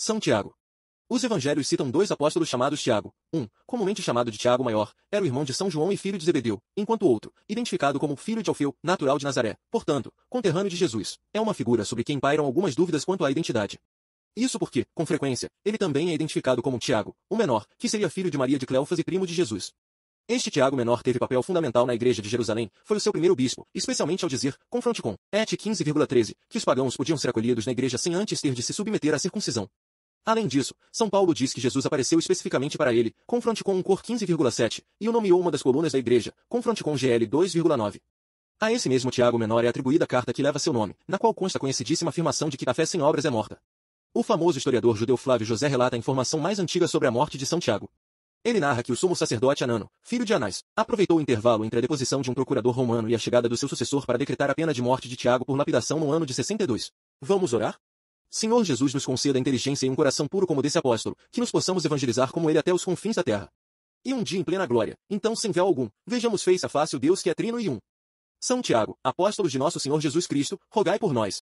São Tiago. Os evangelhos citam dois apóstolos chamados Tiago. Um, comumente chamado de Tiago Maior, era o irmão de São João e filho de Zebedeu, enquanto o outro, identificado como filho de Alfeu, natural de Nazaré, portanto, conterrâneo de Jesus, é uma figura sobre quem pairam algumas dúvidas quanto à identidade. Isso porque, com frequência, ele também é identificado como Tiago, o menor, que seria filho de Maria de Cleofas e primo de Jesus. Este Tiago menor teve papel fundamental na igreja de Jerusalém, foi o seu primeiro bispo, especialmente ao dizer, confronte com, Et 15,13, que os pagãos podiam ser acolhidos na igreja sem antes ter de se submeter à circuncisão. Além disso, São Paulo diz que Jesus apareceu especificamente para ele, confronte com um cor 15,7, e o nomeou uma das colunas da igreja, confronte com GL 2,9. A esse mesmo Tiago Menor é atribuída a carta que leva seu nome, na qual consta a conhecidíssima afirmação de que a fé sem obras é morta. O famoso historiador judeu Flávio José relata a informação mais antiga sobre a morte de São Tiago. Ele narra que o sumo sacerdote Anano, filho de Anás, aproveitou o intervalo entre a deposição de um procurador romano e a chegada do seu sucessor para decretar a pena de morte de Tiago por lapidação no ano de 62. Vamos orar? Senhor Jesus nos conceda inteligência e um coração puro como desse apóstolo, que nos possamos evangelizar como ele até os confins da terra. E um dia em plena glória, então sem véu algum, vejamos face a face o Deus que é trino e um. São Tiago, apóstolo de nosso Senhor Jesus Cristo, rogai por nós.